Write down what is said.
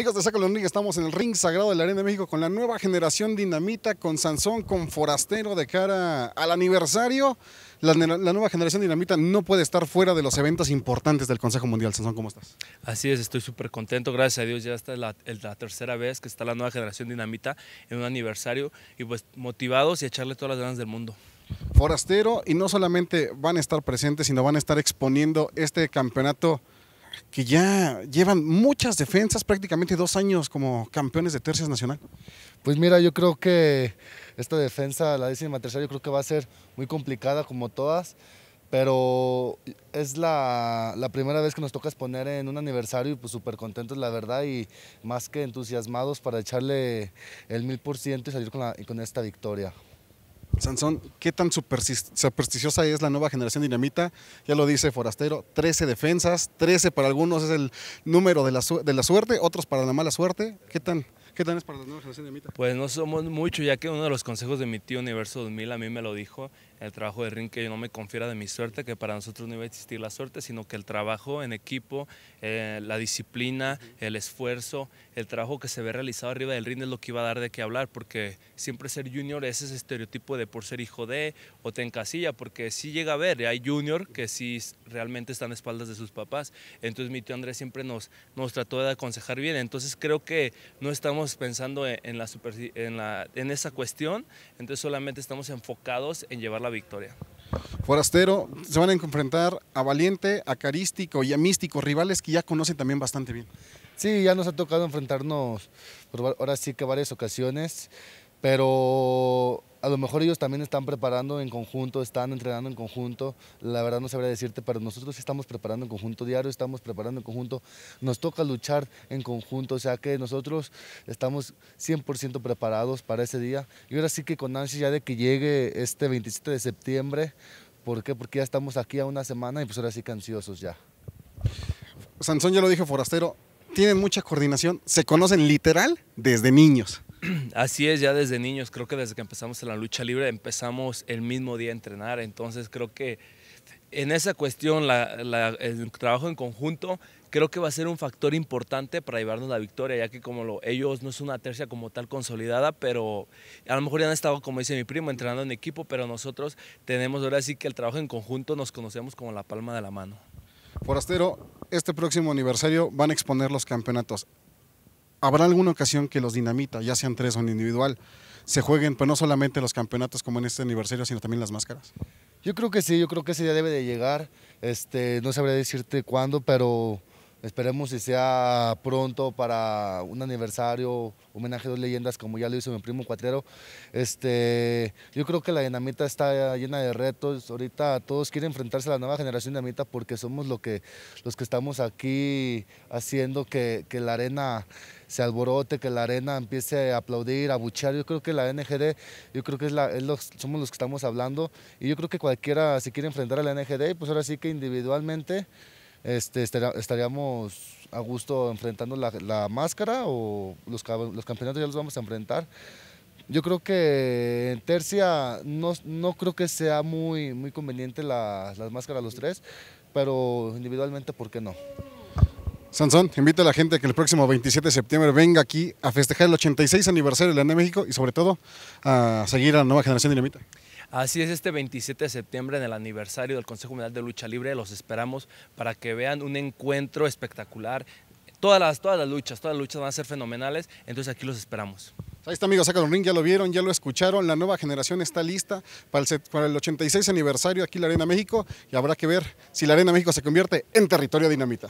Amigos de Saco estamos en el ring sagrado de la Arena de México con la nueva generación dinamita, con Sansón, con Forastero de cara al aniversario. La, nueva generación dinamita no puede estar fuera de los eventos importantes del Consejo Mundial. Sansón, ¿cómo estás? Así es, estoy súper contento, gracias a Dios. Ya está la, la, tercera vez que está la nueva generación dinamita en un aniversario y pues motivados y echarle todas las ganas del mundo. Forastero, y no solamente van a estar presentes, sino van a estar exponiendo este campeonato que ya llevan muchas defensas, prácticamente dos años como campeones de tercias nacional? Pues mira, yo creo que esta defensa, la décima tercera, yo creo que va a ser muy complicada como todas, pero es la, primera vez que nos toca exponer en un aniversario y pues súper contentos, la verdad, y más que entusiasmados para echarle el mil por ciento y salir con esta victoria. Sansón, ¿qué tan supersticiosa es la nueva generación dinamita? Ya lo dice Forastero, 13 defensas, 13 para algunos es el número de la, suerte, otros para la mala suerte. ¿Qué tan, qué tan es para la nueva generación dinamita? Pues no somos mucho, ya que uno de los consejos de mi tío Universo 2000 a mí me lo dijo, el trabajo de ring que yo no me confiera de mi suerte, que para nosotros no iba a existir la suerte, sino que el trabajo en equipo, eh, la disciplina, el esfuerzo, el trabajo que se ve realizado arriba del ring es lo que iba a dar de qué hablar, porque siempre ser junior es ese estereotipo de por ser hijo de o te casilla, porque sí llega a ver, hay junior que sí realmente están a espaldas de sus papás, entonces mi tío Andrés siempre nos, nos trató de aconsejar bien, entonces creo que no estamos pensando e, en, la, en, la, en esa cuestión, entonces solamente estamos enfocados en llevar la victoria. Forastero, se van a enfrentar a Valiente, a Carístico y a Místico, rivales que ya conocen también bastante bien. Sí, ya nos ha tocado enfrentarnos por ahora sí que varias ocasiones, pero a lo mejor ellos también están preparando en conjunto, están entrenando en conjunto, la verdad no sabría decirte, pero nosotros estamos preparando en conjunto diario, estamos preparando en conjunto, nos toca luchar en conjunto, o sea que nosotros estamos 100% preparados para ese día. Y ahora sí que con ansia ya de que llegue este 27 de septiembre, ¿por qué? Porque ya estamos aquí a una semana y pues ahora sí que ansiosos ya. Sansón ya lo dije, forastero, tienen mucha coordinación, se conocen literal desde niños. Así es, ya desde niños, creo que desde que empezamos en la lucha libre empezamos el mismo día a entrenar, entonces creo que en esa cuestión, el trabajo en conjunto, creo que va a ser un factor importante para llevarnos la victoria, ya que como ellos no es una tercia como tal consolidada, pero a lo mejor ya han estado, como dice mi primo, entrenando en equipo, pero nosotros tenemos ahora sí que el trabajo en conjunto nos conocemos como la palma de la mano. Forastero, este próximo aniversario van a exponer los campeonatos habrá alguna ocasión que los dinamita, ya sean tres o en individual, se jueguen pero pues, no solamente los campeonatos como en este aniversario, sino también las máscaras. Yo creo que sí, yo creo que ese día debe de llegar. Este, no sabré decirte cuándo, pero esperemos si sea pronto para un aniversario, homenaje a dos leyendas como ya lo hizo mi primo Cuatrero. Este, yo creo que la dinamita está llena de retos. Ahorita todos quieren enfrentarse a la nueva generación de dinamita porque somos lo que, los que estamos aquí haciendo que, que la arena se alborote, que la arena empiece a aplaudir, a buchar. Yo creo que la NGD, yo creo que es, los, somos los que estamos hablando y yo creo que cualquiera si quiere enfrentar a la NGD, pues ahora sí que individualmente este, estaríamos a gusto enfrentando la, máscara o los, los campeonatos ya los vamos a enfrentar. Yo creo que en tercia no, creo que sea muy, muy conveniente las la máscaras los tres, pero individualmente, ¿por qué no? Sansón, invito a la gente que el próximo 27 de septiembre venga aquí a festejar el 86 aniversario de la Arena México y sobre todo a seguir a la nueva generación dinamita. Así es, este 27 de septiembre en el aniversario del Consejo Mundial de Lucha Libre los esperamos para que vean un encuentro espectacular. Todas las, todas las luchas, todas las luchas van a ser fenomenales, entonces aquí los esperamos. Ahí está amigos, saca ring, ya lo vieron, ya lo escucharon, la nueva generación está lista para el, para el 86 aniversario aquí en la Arena México y habrá que ver si la Arena México se convierte en territorio dinamita.